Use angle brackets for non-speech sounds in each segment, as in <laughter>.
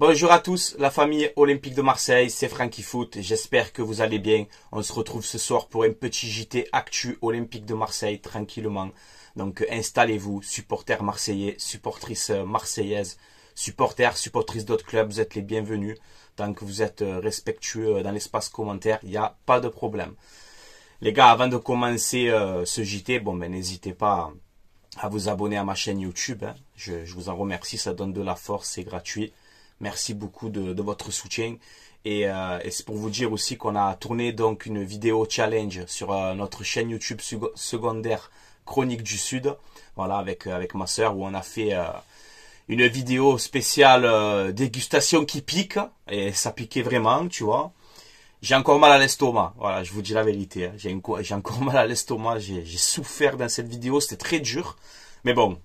Bonjour à tous, la famille olympique de Marseille, c'est Franky Foot, j'espère que vous allez bien. On se retrouve ce soir pour un petit JT Actu olympique de Marseille, tranquillement. Donc installez-vous, supporters marseillais, supportrices marseillaises, supporters, supportrices d'autres clubs, vous êtes les bienvenus. Tant que vous êtes respectueux dans l'espace commentaire, il n'y a pas de problème. Les gars, avant de commencer euh, ce JT, bon ben n'hésitez pas à, vous abonner à ma chaîne YouTube. Hein. je vous en remercie, ça donne de la force, c'est gratuit. Merci beaucoup de, votre soutien. Euh, et, c'est pour vous dire aussi qu'on a tourné donc une vidéo challenge sur euh, notre chaîne YouTube secondaire Chronique du Sud. Voilà, avec, euh, avec ma sœur où on a fait une vidéo spéciale dégustation qui pique. Et ça piquait vraiment, tu vois. J'ai encore mal à l'estomac. Voilà, je vous dis la vérité. Hein. J'ai encore mal à l'estomac. J'ai souffert dans cette vidéo. C'était très dur. Mais bon,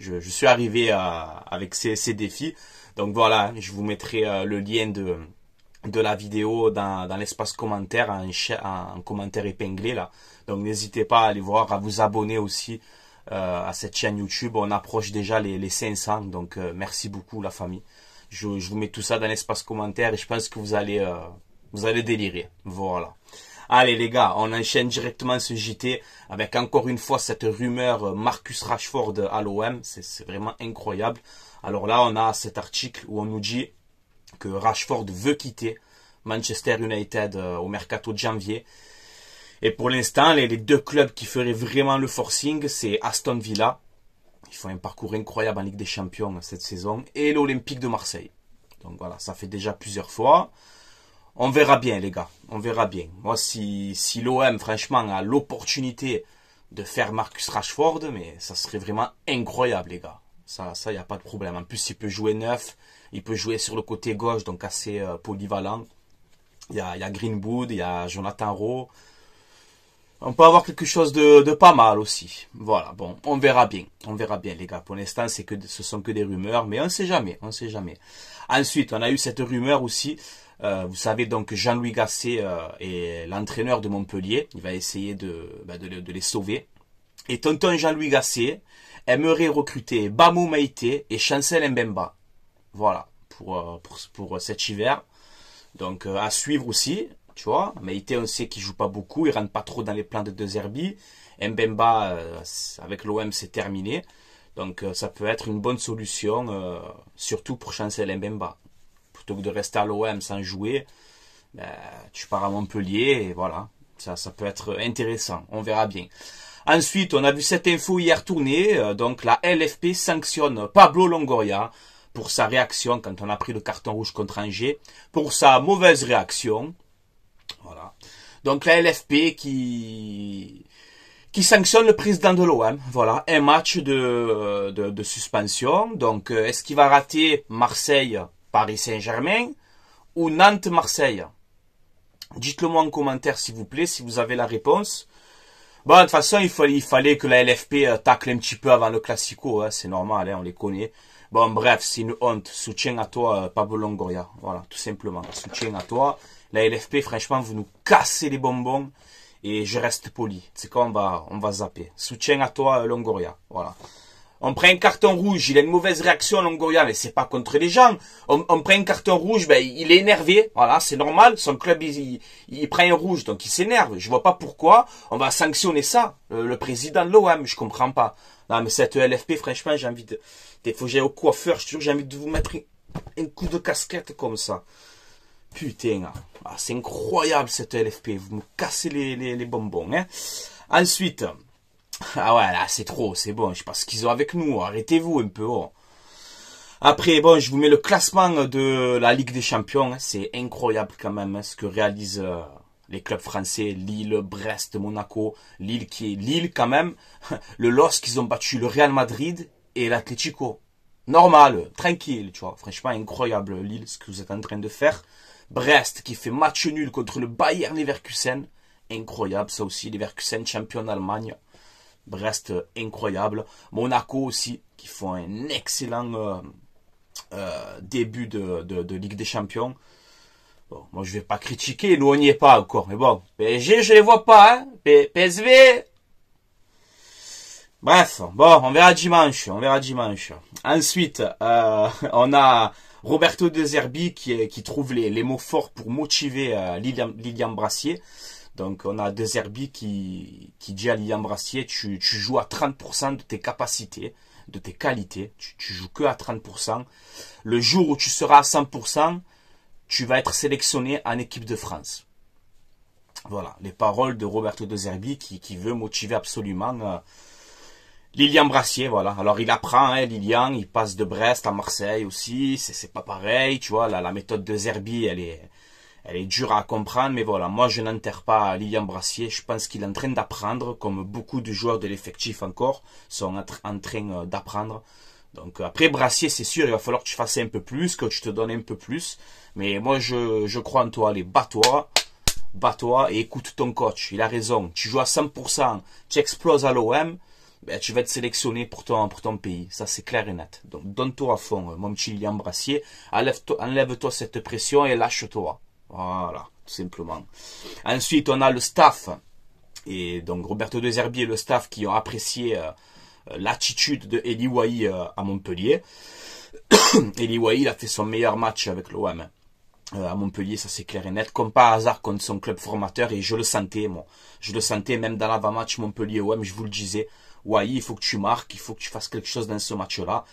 je, suis arrivé avec ces défis. Donc voilà, je vous mettrai euh, le lien de, de la vidéo dans, dans l'espace commentaire, en, commentaire épinglé là. Donc n'hésitez pas à aller voir, à vous abonner aussi euh, à cette chaîne YouTube. On approche déjà les, les 500, donc euh, merci beaucoup la famille. Je, je, vous mets tout ça dans l'espace commentaire et je pense que vous allez, vous allez délirer. Voilà. Allez les gars, on enchaîne directement ce JT avec encore une fois cette rumeur euh, Marcus Rashford à l'OM. C'est vraiment incroyable. Alors là, on a cet article où on nous dit que Rashford veut quitter Manchester United euh, au mercato de janvier. Et pour l'instant, les, deux clubs qui feraient vraiment le forcing, c'est Aston Villa. Ils font un parcours incroyable en Ligue des Champions cette saison. Et l'Olympique de Marseille. Donc voilà, ça fait déjà plusieurs fois on verra bien, les gars. On verra bien. Moi, si, si l'OM, franchement, a l'opportunité de faire Marcus Rashford, mais ça serait vraiment incroyable, les gars. Ça, ça, n'y a pas de problème. En plus, il peut jouer neuf. Il peut jouer sur le côté gauche, donc assez euh, polyvalent. Il y a, Greenwood, il y a Jonathan Rowe. On peut avoir quelque chose de, de, pas mal aussi. Voilà, bon, on verra bien. On verra bien, les gars. Pour l'instant, c'est que ce sont que des rumeurs, mais on sait jamais. On sait jamais. Ensuite, on a eu cette rumeur aussi euh, vous savez donc Jean-Louis Gasset euh, est l'entraîneur de Montpellier. Il va essayer bah, de, les sauver. Et tonton Jean-Louis Gasset aimerait recruter Bamou Maïté et Chancel Mbemba. Voilà, pour, euh, cet hiver. Donc à suivre aussi, tu vois. Maïté, on sait qu'il joue pas beaucoup, il rentre pas trop dans les plans de deux herbies. Mbemba, avec l'OM, c'est terminé. Donc ça peut être une bonne solution, surtout pour Chancel Mbemba plutôt que de rester à l'OM sans jouer, ben, tu pars à Montpellier et voilà. Ça, ça peut être intéressant. On verra bien. Ensuite, on a vu cette info hier tourner. Euh, donc la LFP sanctionne Pablo Longoria pour sa réaction quand on a pris le carton rouge contre Angers, pour sa mauvaise réaction. Voilà. Donc la LFP qui qui sanctionne le président de l'OM. Voilà, un match de, euh, de, de suspension. Donc, euh, est-ce qu'il va rater Marseille Paris Saint-Germain ou Nantes-Marseille Dites-le moi en commentaire s'il vous plaît, si vous avez la réponse. Bon, de toute façon, il fallait, que la LFP euh, tacle un petit peu avant le Classico, hein, c'est normal, hein, on les connaît. Bon, bref, c'est une honte. Soutien à toi, euh, Pablo Longoria. Voilà, tout simplement. Soutien à toi. La LFP, franchement, vous nous cassez les bonbons. Et je reste poli. C'est comme on va, on va zapper. Soutien à toi, euh, Longoria. Voilà. On prend un carton rouge, il a une mauvaise réaction à Longoria, mais c'est pas contre les gens. On, prend un carton rouge, ben, il est énervé, voilà, c'est normal. Son club, il, il, prend un rouge, donc il s'énerve. Je vois pas pourquoi on va sanctionner ça, euh, le, président de l'OM, je comprends pas. Non, mais cette LFP, franchement, j'ai envie de... Des fois, j'ai au coiffeur, je j'ai envie de vous mettre un, coup de casquette comme ça. Putain, hein. ah, c'est incroyable cette LFP, vous me cassez les, les, bonbons. Hein. Ensuite... Ah ouais, là, c'est trop, c'est bon. Je sais pas ce qu'ils ont avec nous. Arrêtez-vous un peu. Oh. Après, bon, je vous mets le classement de la Ligue des Champions. Hein, c'est incroyable quand même hein, ce que réalisent euh, les clubs français. Lille, Brest, Monaco. Lille qui est Lille quand même. <laughs> Le loss qu'ils ont battu le Real Madrid et l'Atlético. Normal, tranquille, tu vois. Franchement, incroyable Lille, ce que vous êtes en train de faire. Brest qui fait match nul contre le Bayern Leverkusen. Incroyable, ça aussi, Leverkusen champion d'Allemagne. Brest, euh, incroyable. Monaco aussi, qui font un excellent euh, euh, début de, de, Ligue des Champions. Bon, moi, je vais pas critiquer, nous, on n'y est pas encore. Mais bon, PSG, je les vois pas. Hein. PSV... Bref, bon, on verra dimanche, on verra dimanche. Ensuite, on a Roberto De Zerbi qui, trouve les, les mots forts pour motiver Lilian, Lilian Brassier. Donc on a De qui, qui dit à Lilian Brassier, tu, joues à 30% de tes capacités, de tes qualités, tu, tu joues que à 30%. Le jour où tu seras à 100%, tu vas être sélectionné en équipe de France. Voilà, les paroles de Roberto De qui, veut motiver absolument euh, Lilian Brassier, voilà. Alors il apprend, hein, Lilian, il passe de Brest à Marseille aussi, c'est pas pareil, tu vois, la, la méthode De Zerbi, elle est elle est dure à comprendre, mais voilà, moi je n'enterre pas Lilian Brassier, je pense qu'il est en train d'apprendre, comme beaucoup de joueurs de l'effectif encore sont en train euh, d'apprendre. Donc euh, après Brassier, c'est sûr, il va falloir que tu fasses un peu plus, que tu te donnes un peu plus. Mais moi je, crois en toi, allez, bats-toi, bats-toi et écoute ton coach, il a raison. Tu joues à 100%, tu exploses à l'OM, ben, tu vas être sélectionné pour ton, pour ton pays. Ça, c'est clair et net. Donc, donne-toi à fond, euh, mon petit Lilian Brassier. Enlève-toi cette pression et lâche-toi. Voilà, tout simplement. Ensuite, on a le staff. Et donc Roberto Zerbi et le staff qui ont apprécié euh, euh, l'attitude de Eli euh, à Montpellier. <coughs> Eli Wahi, il a fait son meilleur match avec l'OM. à Montpellier, ça c'est clair et net, comme pas hasard contre son club formateur, et je le sentais, moi. Je le sentais même dans l'avant-match Montpellier-OM, je vous le disais, Wahi, il faut que tu marques, il faut que tu fasses quelque chose dans ce match-là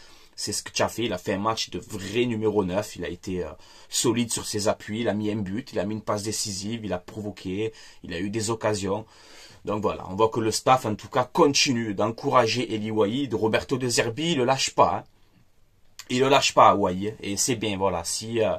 c'est ce que tu fait. Il a fait un match de vrai numéro 9. Il a été euh, solide sur ses appuis. Il a mis un but, il a mis une passe décisive, il a provoqué, il a eu des occasions. Donc voilà, on voit que le staff, en tout cas, continue d'encourager Eli de Roberto De Zerbi, il ne lâche pas. Hein. Il ne lâche pas, Waïd. Et c'est bien, voilà. Si euh,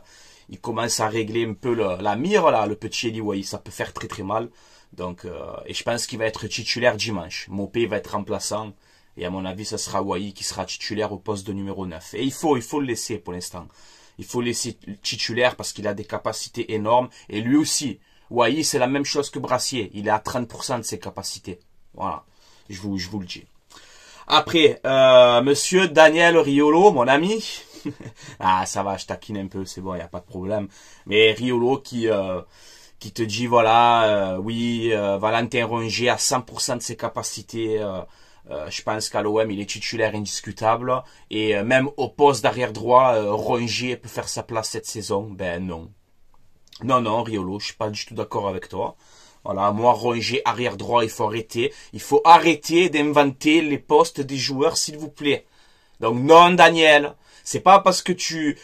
il commence à régler un peu la mire, le petit Eli ça peut faire très très mal. Donc, euh, et je pense qu'il va être titulaire dimanche. Mopé va être remplaçant. Et à mon avis, ce sera Wai qui sera titulaire au poste de numéro 9. Et il faut, il faut le laisser pour l'instant. Il faut laisser titulaire parce qu'il a des capacités énormes. Et lui aussi, Wai, c'est la même chose que Brassier. Il est à 30% de ses capacités. Voilà, je vous, je vous le dis. Après, euh, monsieur Daniel Riolo, mon ami. <laughs> ah, ça va, je taquine un peu, c'est bon, il n'y a pas de problème. Mais Riolo qui... Euh, qui te dit voilà euh, oui euh, Valentin Rongier à 100% de ses capacités euh, je pense qu'à l'OM, il est titulaire indiscutable. Et euh, même au poste d'arrière droit, euh, Rongier peut faire sa place cette saison. Ben non. Non, non, Riolo, je suis pas du tout d'accord avec toi. Voilà, moi, Rongier, arrière droit, il faut arrêter. Il faut arrêter d'inventer les postes des joueurs, s'il vous plaît. Donc non, Daniel, c'est pas parce que tu...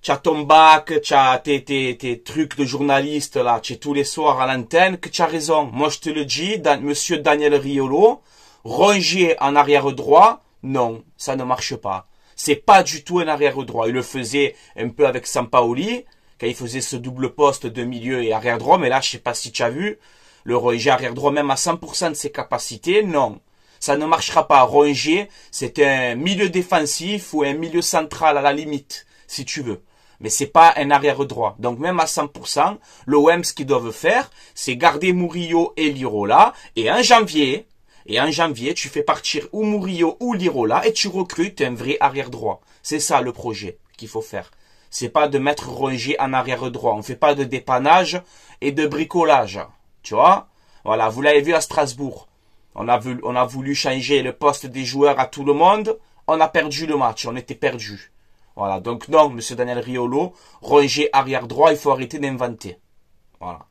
Tu as ton bac, tu as tes, tes, trucs de journaliste là, tu es tous les soirs à l'antenne que tu as raison. Moi je te le dis, monsieur Daniel Riolo, Rongier en arrière droit, non, ça ne marche pas. C'est pas du tout un arrière droit. Il le faisait un peu avec Sampaoli, quand il faisait ce double poste de milieu et arrière droit, mais là, je sais pas si tu as vu, le Rongier arrière droit, même à 100% de ses capacités, non. Ça ne marchera pas. Rongier, c'est un milieu défensif ou un milieu central à la limite, si tu veux mais c'est pas un arrière droit. Donc même à 100%, l'OM ce qu'ils doivent faire, c'est garder Murillo et Lirola et en janvier, et en janvier, tu fais partir ou Murillo ou Lirola et tu recrutes un vrai arrière droit. C'est ça le projet qu'il faut faire. C'est pas de mettre Rongier en arrière droit. On fait pas de dépannage et de bricolage. Tu vois Voilà, vous l'avez vu à Strasbourg. On a, vu, on a voulu changer le poste des joueurs à tout le monde. On a perdu le match. On était perdu. Voilà. Donc non, monsieur Daniel Riolo, Rongier arrière droit, il faut arrêter d'inventer. Voilà.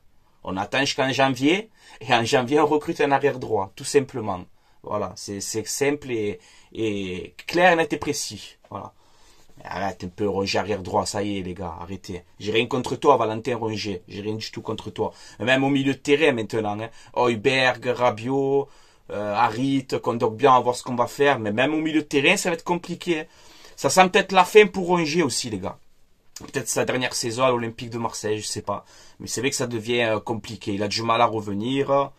On attend jusqu'en janvier, et en janvier, on recrute un arrière droit, tout simplement. Voilà, c'est simple et, et, clair, net et précis. Voilà. Arrête un peu, Roger arrière droit, ça y est les gars, arrêtez. J'ai rien contre toi, Valentin Roger, j'ai rien du tout contre toi. Même au milieu de terrain maintenant, hein. Heuberg, Rabiot, qu'on euh, Harit, bien on va voir ce qu'on va faire. Mais même au milieu de terrain, ça va être compliqué. Hein. Ça semble peut-être la fin pour Roger aussi les gars peut-être sa dernière saison à l'Olympique de Marseille, je ne sais pas. Mais c'est vrai que ça devient euh, compliqué. Il a du mal à revenir.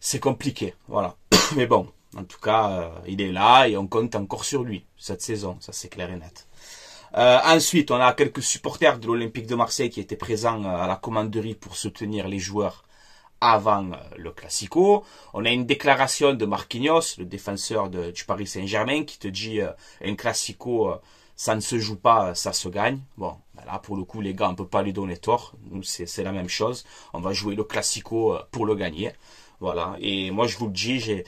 C'est compliqué, voilà. <coughs> Mais bon, en tout cas, euh, il est là et on compte encore sur lui cette saison, ça c'est clair et net. Euh, ensuite, on a quelques supporters de l'Olympique de Marseille qui étaient présents à la commanderie pour soutenir les joueurs avant le Classico. On a une déclaration de Marquinhos, le défenseur du Paris Saint-Germain, qui te dit un Classico ça ne se joue pas, ça se gagne. Bon, ben là pour le coup les gars on ne peut pas lui donner tort, c'est la même chose. On va jouer le classico euh, pour le gagner. Voilà, et moi je vous le dis, j'ai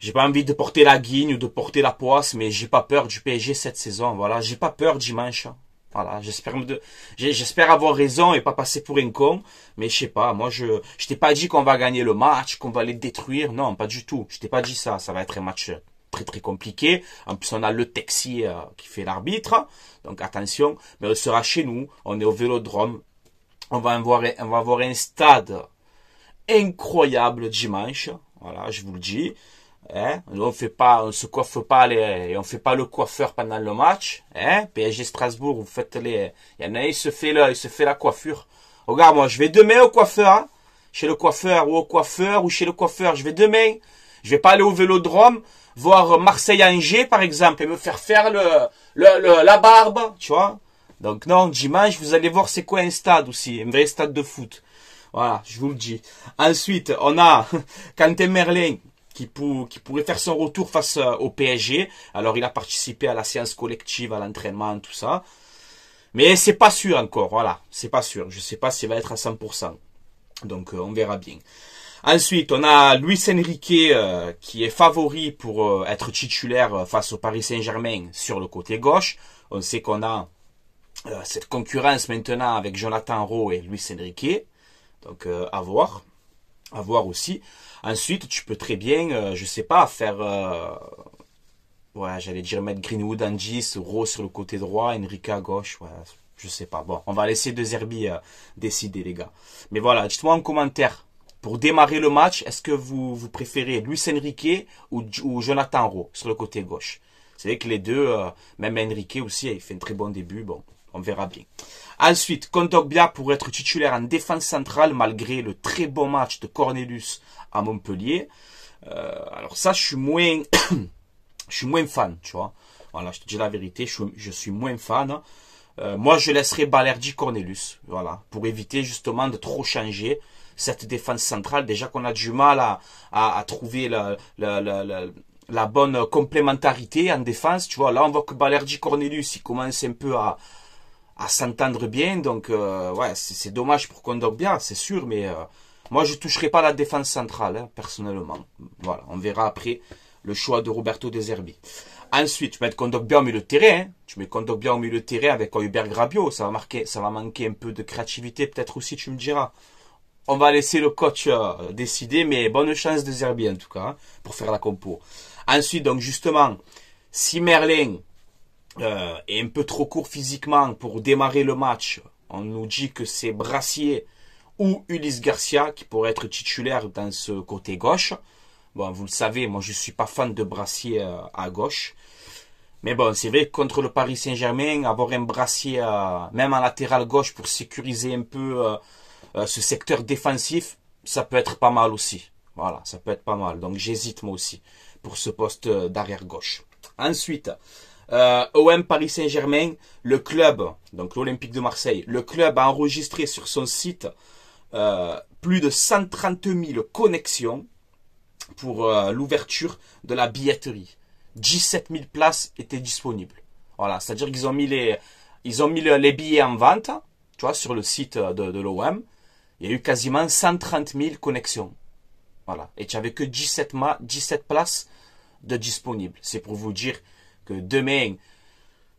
j'ai pas envie de porter la guigne ou de porter la poisse, mais j'ai pas peur du PSG cette saison. Voilà, j'ai pas peur dimanche. Voilà, j'espère de... j'espère avoir raison et pas passer pour un con, mais je sais pas, moi je je t'ai pas dit qu'on va gagner le match, qu'on va les détruire, non, pas du tout. Je t'ai pas dit ça, ça va être un match très très compliqué. En plus, on a le taxi euh, qui fait l'arbitre. Donc attention, mais on sera chez nous, on est au Vélodrome. On va avoir, on va avoir un stade incroyable dimanche. Voilà, je vous le dis. Hein? on fait pas, on se coiffe pas et on fait pas le coiffeur pendant le match. Hein? PSG Strasbourg, vous faites les, il y en a se fait il se fait la coiffure. Regarde, moi, je vais demain au coiffeur, hein. chez le coiffeur ou au coiffeur ou chez le coiffeur, je vais demain. Je vais pas aller au Vélodrome voir Marseille-Angers, par exemple, et me faire faire le, la barbe, tu vois. Donc non, dimanche, vous allez voir c'est quoi un stade aussi, un vrai stade de foot. Voilà, je vous le dis. Ensuite, on a Quentin <laughs> Merlin qui, qui pourrait faire son retour face euh, au PSG. Alors il a participé à la séance collective, à l'entraînement, tout ça. Mais c'est pas sûr encore, voilà, c'est pas sûr. Je sais pas s'il va être à 100%. Donc euh, on verra bien. Ensuite, on a Luis Enrique euh, qui est favori pour euh, être titulaire euh, face au Paris Saint-Germain sur le côté gauche. On sait qu'on a cette concurrence maintenant avec Jonathan Rowe et Luis Enrique. Donc à voir. À voir aussi. Ensuite, tu peux très bien, je sais pas, faire... ouais, j'allais dire mettre Greenwood en 10, Rowe sur le côté droit, Enrique à gauche. Ouais, je sais pas. Bon, on va laisser deux Zerbi décider, les gars. Mais voilà, dites-moi en commentaire pour démarrer le match, est-ce que vous, préférez Luis Enrique ou, Jonathan Rowe sur le côté gauche C'est vrai que les deux, euh, même Enrique aussi, il fait un très bon début. Bon, on verra bien. Ensuite, Kondogbia pour être titulaire en défense centrale malgré le très bon match de Cornelius à Montpellier. Euh, alors ça, je suis moins, <coughs> je suis moins fan, tu vois. Voilà, je te dis la vérité, je, je suis moins fan. Euh, moi, je laisserai Balerdi Cornelius, voilà, pour éviter justement de trop changer cette défense centrale. Déjà qu'on a du mal à, à, trouver la, la, bonne complémentarité en défense. Tu vois, là, on voit que Balerdi Cornelius, il commence un peu à, à s'entendre bien. Donc, euh, ouais, c'est dommage pour Kondogbia, c'est sûr. Mais euh, moi, je toucherai pas la défense centrale, hein, personnellement. Voilà, on verra après le choix de Roberto Deserbi. Ensuite, tu mets Kondogbia au milieu de terrain. Hein. Tu mets Kondogbia au milieu de terrain avec Hubert Grabio. Ça va, marquer, ça va manquer un peu de créativité, peut-être aussi, tu me diras on va laisser le coach euh, décider, mais bonne chance de Zerbi en tout cas, hein, pour faire la compo. Ensuite, donc justement, si Merlin euh, est un peu trop court physiquement pour démarrer le match, on nous dit que c'est Brassier ou Ulysse Garcia qui pourrait être titulaire dans ce côté gauche. Bon, vous le savez, moi je ne suis pas fan de Brassier euh, à gauche. Mais bon, c'est vrai contre le Paris Saint-Germain, avoir un Brassier, même en latéral gauche pour sécuriser un peu euh, ce secteur défensif, ça peut être pas mal aussi. Voilà, ça peut être pas mal. Donc j'hésite moi aussi pour ce poste euh, d'arrière gauche. Ensuite, euh, OM Paris Saint-Germain, le club, donc l'Olympique de Marseille, le club a enregistré sur son site plus de 130 000 connexions pour l'ouverture de la billetterie. 17 000 places étaient disponibles. Voilà, c'est-à-dire qu'ils ont mis les, ils ont mis les billets en vente, tu vois, sur le site de l'OM il y a eu quasiment 130 000 connexions. Voilà. Et tu n'avais que 17, 17 places de disponibles. C'est pour vous dire que demain,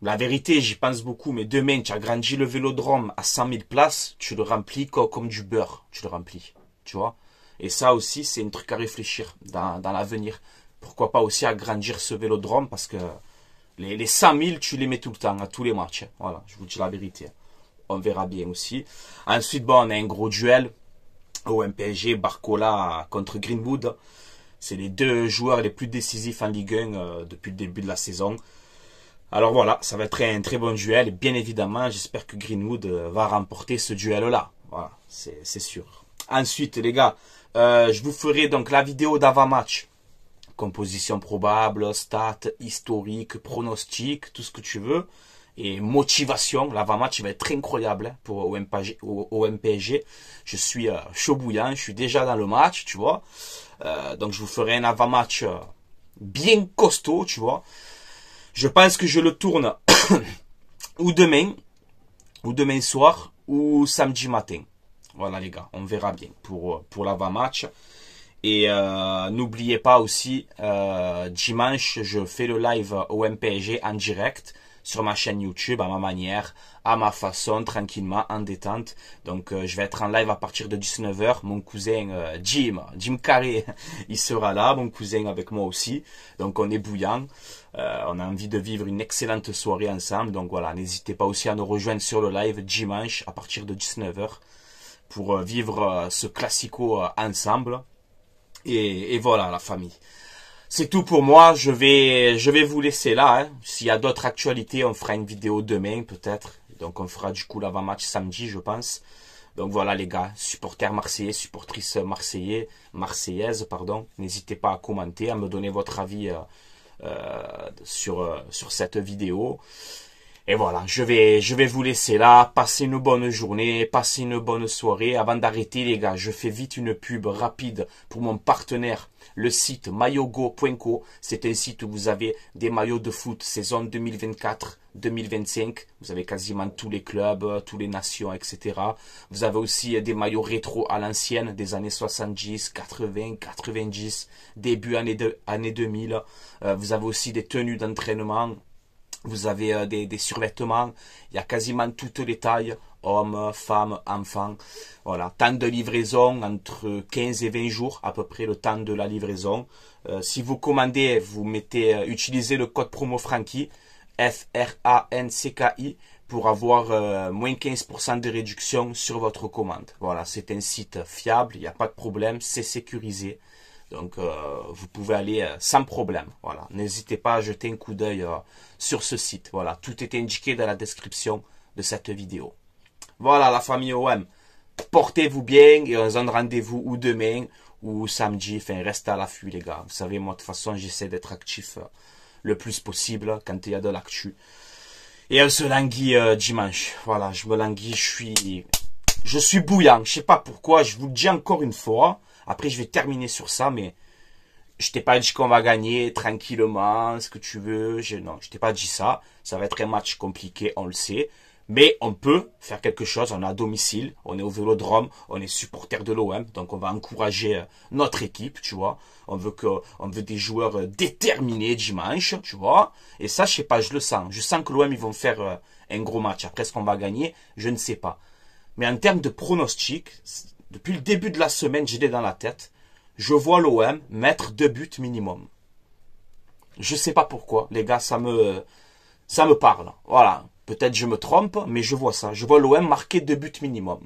la vérité, j'y pense beaucoup, mais demain, tu agrandis le vélodrome à 100 000 places, tu le remplis comme, du beurre. Tu le remplis. Tu vois Et ça aussi, c'est un truc à réfléchir dans, l'avenir. Pourquoi pas aussi agrandir ce vélodrome parce que les, les 100 000, tu les mets tout le temps, à tous les matchs. Voilà, je vous dis la vérité on verra bien aussi. Ensuite, bon, on a un gros duel au MPG Barcola contre Greenwood. C'est les deux joueurs les plus décisifs en Ligue 1 euh, depuis le début de la saison. Alors voilà, ça va être un très bon duel. Et bien évidemment, j'espère que Greenwood euh, va remporter ce duel-là. Voilà, c'est sûr. Ensuite, les gars, euh, je vous ferai donc la vidéo d'avant-match. Composition probable, stats, historique, pronostic, tout ce que tu veux et motivation. L'avant-match va être incroyable hein, pour OMPG. Je suis euh, chaud bouillant, je suis déjà dans le match, tu vois. Euh, donc je vous ferai un avant-match euh, bien costaud, tu vois. Je pense que je le tourne <coughs> ou demain, ou demain soir, ou samedi matin. Voilà les gars, on verra bien pour, pour l'avant-match. Et n'oubliez pas aussi, dimanche, je fais le live OMPG en direct sur ma chaîne YouTube à ma manière, à ma façon, tranquillement, en détente. Donc euh, je vais être en live à partir de 19h. Mon cousin euh, Jim, Jim Carré, <laughs> il sera là, mon cousin avec moi aussi. Donc on est bouillant. Euh, on a envie de vivre une excellente soirée ensemble. Donc voilà, n'hésitez pas aussi à nous rejoindre sur le live dimanche à partir de 19h pour vivre ce classico ensemble. et voilà la famille. C'est tout pour moi. Je vais, je vais vous laisser là. Hein. S'il y a d'autres actualités, on fera une vidéo demain peut-être. Donc on fera du coup l'avant-match samedi, je pense. Donc voilà les gars, supporters marseillais, supportrices marseillais, marseillaises, pardon. N'hésitez pas à commenter, à me donner votre avis euh, euh, sur, euh, sur cette vidéo. Et voilà, je vais, je vais vous laisser là. Passez une bonne journée, passez une bonne soirée. Avant d'arrêter, les gars, je fais vite une pub rapide pour mon partenaire, le site mayogo.co. C'est un site où vous avez des maillots de foot saison 2024. 2025, vous avez quasiment tous les clubs, euh, tous les nations, etc. Vous avez aussi euh, des maillots rétro à l'ancienne, des années 70, 80, 90, début année, année 2000. Euh, vous avez aussi des tenues d'entraînement, vous avez euh, des, survêtements, il y a quasiment toutes les tailles, hommes, femmes, enfants. Voilà, temps de livraison entre 15 et 20 jours, à peu près le temps de la livraison. Euh, si vous commandez, vous mettez, euh, utilisez le code promo franqui, F-R-A-N-C-K-I, pour avoir moins 15% de réduction sur votre commande. Voilà, c'est un site fiable, il n'y a pas de problème, c'est sécurisé. Donc, euh, vous pouvez aller euh, sans problème. Voilà. N'hésitez pas à jeter un coup d'œil euh, sur ce site. Voilà. Tout est indiqué dans la description de cette vidéo. Voilà, la famille OM. Portez-vous bien et on se donne rendez-vous ou demain ou samedi. Enfin, restez à l'affût, les gars. Vous savez, moi, de toute façon, j'essaie d'être actif le plus possible quand il y a de l'actu. Et on se languit dimanche. Voilà, je me languis, je suis, je suis bouillant. Je sais pas pourquoi, je vous le dis encore une fois. Après, je vais terminer sur ça, mais je t'ai pas dit qu'on va gagner tranquillement, ce que tu veux. Je, non, je t'ai pas dit ça. Ça va être un match compliqué, on le sait. Mais on peut faire quelque chose. On est à domicile, on est au Vélodrome, on est supporter de l'OM, donc on va encourager euh, notre équipe, tu vois. On veut veut des joueurs euh, déterminés dimanche, tu vois. Et ça, je sais pas, je le sens. Je sens que l'OM ils vont faire euh, un gros match. Après ce qu'on va gagner, je ne sais pas. Mais en termes de pronostic, depuis le début de la semaine, j'ai dans la tête. Je vois l'OM mettre deux buts minimum. Je sais pas pourquoi, les gars, ça me, ça me parle. Voilà. Peut-être je me trompe, mais je vois ça. Je vois l'OM marquer deux buts minimum.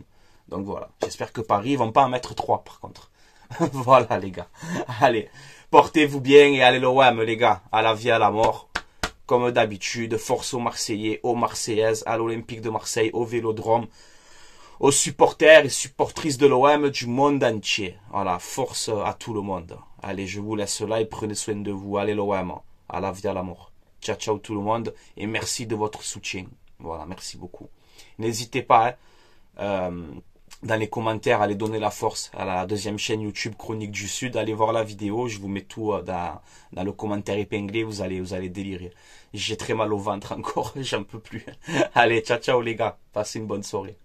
Donc voilà. J'espère que Paris ne vont pas en mettre trois, par contre. <laughs> voilà, les gars. <laughs> Allez. Portez-vous bien et allez l'OM, les gars. À la vie, à la mort. Comme d'habitude, force aux Marseillais, aux Marseillaises, à l'Olympique de Marseille, au Vélodrome aux supporters et supportrices de l'OM du monde entier. Voilà, force à tout le monde. Allez, je vous laisse là et prenez soin de vous. Allez l'OM, à la vie, à l'amour. Ciao, ciao tout le monde et merci de votre soutien. Voilà, merci beaucoup. N'hésitez pas hein, euh, dans les commentaires allez donner la force à la deuxième chaîne YouTube Chronique du Sud. Allez voir la vidéo, je vous mets tout euh, dans, le commentaire épinglé, vous allez, vous allez délirer. J'ai très mal au ventre <laughs> encore, j'en peux plus. allez, ciao ciao les gars, passez une bonne soirée.